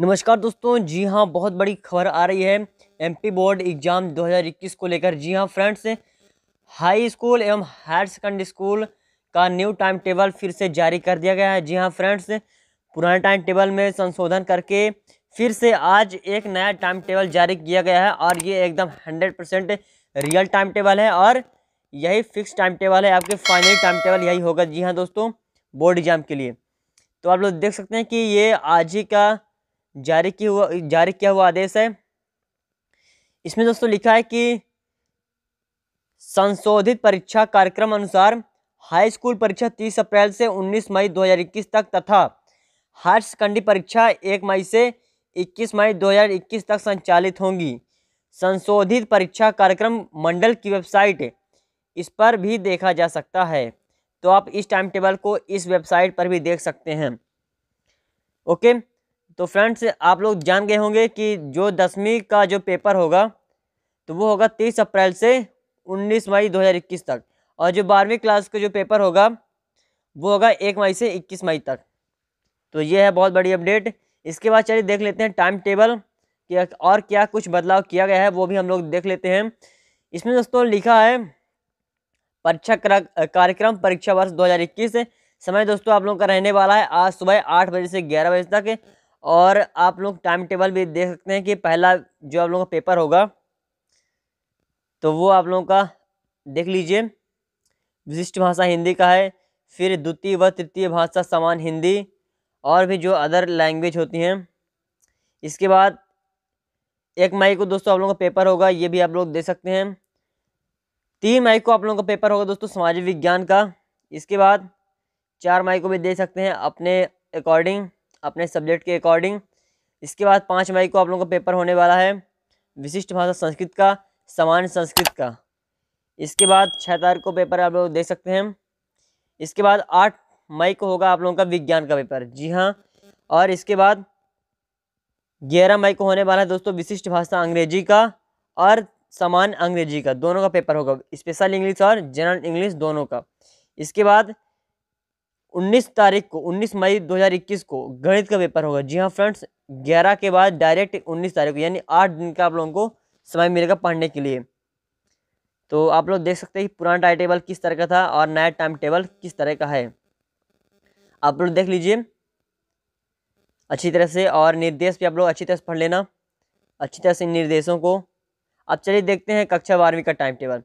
नमस्कार दोस्तों जी हाँ बहुत बड़ी खबर आ रही है एमपी बोर्ड एग्ज़ाम 2021 को लेकर जी हाँ फ्रेंड्स हाई स्कूल एवं हायर सेकेंडरी स्कूल का न्यू टाइम टेबल फिर से जारी कर दिया गया है जी हाँ फ्रेंड्स पुराने टाइम टेबल में संशोधन करके फिर से आज एक नया टाइम टेबल जारी किया गया है और ये एकदम hundred percent real time table है और यही फिक्स टाइम टेबल है आपके फाइनल टाइम टेबल यही होगा जी हाँ दोस्तों बोर्ड एग्ज़ाम के लिए तो आप लोग देख सकते हैं कि ये आज ही का जारी किया हुआ जारी किया हुआ आदेश है इसमें दोस्तों लिखा है कि संशोधित परीक्षा कार्यक्रम अनुसार हाई स्कूल परीक्षा 30 अप्रैल से 19 मई 2021 तक तथा हायर सेकेंडरी परीक्षा 1 मई से 21 मई 2021 तक संचालित होंगी संशोधित परीक्षा कार्यक्रम मंडल की वेबसाइट इस पर भी देखा जा सकता है तो आप इस टाइम टेबल को इस वेबसाइट पर भी देख सकते हैं ओके तो फ्रेंड्स आप लोग जान गए होंगे कि जो दसवीं का जो पेपर होगा तो वो होगा तीस अप्रैल से उन्नीस मई 2021 तक और जो बारहवीं क्लास का जो पेपर होगा वो होगा एक मई से इक्कीस मई तक तो ये है बहुत बड़ी अपडेट इसके बाद चलिए देख लेते हैं टाइम टेबल कि और क्या कुछ बदलाव किया गया है वो भी हम लोग देख लेते हैं इसमें दोस्तों लिखा है परीक्षा कार्यक्रम परीक्षा वर्ष 2021 समय दोस्तों आप लोगों का रहने वाला है आज सुबह आठ बजे से ग्यारह बजे तक और आप लोग टाइम टेबल भी देख सकते हैं कि पहला जो आप लोगों का पेपर होगा तो वो आप लोगों का देख लीजिए विशिष्ट भाषा हिंदी का है फिर द्वितीय व तृतीय भाषा समान हिंदी और भी जो अदर लैंग्वेज होती हैं इसके बाद एक मई को दोस्तों आप लोगों का पेपर होगा ये भी आप लोग दे सकते हैं तीन मई को आप लोगों का पेपर होगा दोस्तों सामाजिक विज्ञान का इसके बाद चार मई को भी दे सकते हैं अपने अकॉर्डिंग अपने सब्जेक्ट के अकॉर्डिंग इसके बाद पाँच मई को आप लोगों का पेपर होने वाला है विशिष्ट भाषा संस्कृत का सामान्य संस्कृत का इसके बाद छः तारीख को पेपर आप लोग देख सकते हैं इसके बाद आठ मई को होगा आप लोगों का विज्ञान का पेपर जी हाँ और इसके बाद ग्यारह मई को होने वाला है दोस्तों विशिष्ट भाषा अंग्रेजी का और सामान्य अंग्रेजी का दोनों का पेपर होगा स्पेशल इंग्लिश और जनरल इंग्लिश दोनों का इसके बाद 19 तारीख को 19 मई 2021 को गणित का पेपर होगा जी हाँ फ्रेंड्स 11 के बाद डायरेक्ट 19 तारीख को यानी आठ दिन का आप लोगों को समय मिलेगा पढ़ने के लिए तो आप लोग देख सकते हैं कि पुराना टाइम टेबल किस तरह का था और नया टाइम टेबल किस तरह का है आप लोग देख लीजिए अच्छी तरह से और निर्देश भी आप लोग अच्छी तरह से पढ़ लेना अच्छी तरह से निर्देशों को अब चलिए देखते हैं कक्षा बारहवीं का टाइम टेबल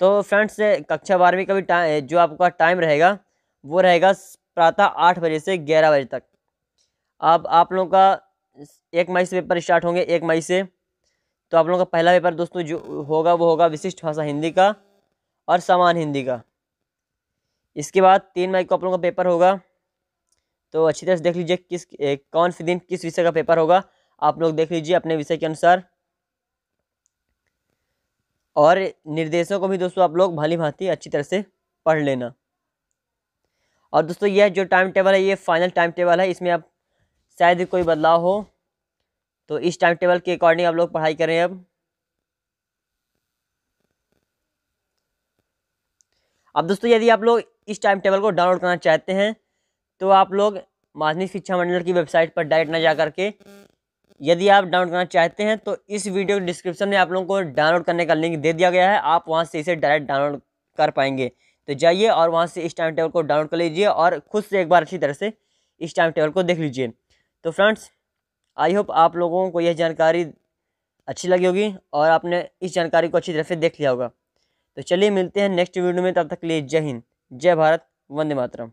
तो फ्रेंड्स कक्षा बारहवीं का भी टाइम जो आपका टाइम रहेगा वो रहेगा प्रातः आठ बजे से ग्यारह बजे तक अब आप लोगों का एक मई से पेपर स्टार्ट होंगे एक मई से तो आप लोगों का पहला पेपर दोस्तों जो होगा वो होगा विशिष्ट भाषा हिंदी का और समान हिंदी का इसके बाद तीन मई को आप लोगों का पेपर होगा तो अच्छी तरह से देख लीजिए किस एक, कौन से दिन किस विषय का पेपर होगा आप लोग देख लीजिए अपने विषय के अनुसार और निर्देशों को भी दोस्तों आप लोग भली भांति अच्छी तरह से पढ़ लेना और दोस्तों यह जो टाइम टेबल है ये फाइनल टाइम टेबल है इसमें अब शायद कोई बदलाव हो तो इस टाइम टेबल के अकॉर्डिंग आप लोग पढ़ाई करें अब अब दोस्तों यदि आप लोग इस टाइम टेबल को डाउनलोड करना चाहते हैं तो आप लोग माध्यमिक शिक्षा मंडल की वेबसाइट पर डायरेक्ट ना जा करके यदि आप डाउनलोड करना चाहते हैं तो इस वीडियो के डिस्क्रिप्शन में आप लोगों को डाउनलोड करने का लिंक दे दिया गया है आप वहाँ से इसे डायरेक्ट डाउनलोड कर पाएंगे तो जाइए और वहाँ से इस टाइम टेबल को डाउनलोड कर लीजिए और खुद से एक बार अच्छी तरह से इस टाइम टेबल को देख लीजिए तो फ्रेंड्स आई होप आप लोगों को यह जानकारी अच्छी लगी होगी और आपने इस जानकारी को अच्छी तरह से देख लिया होगा तो चलिए मिलते हैं नेक्स्ट वीडियो में तब तक के लिए जय हिंद जय भारत वंदे मातरम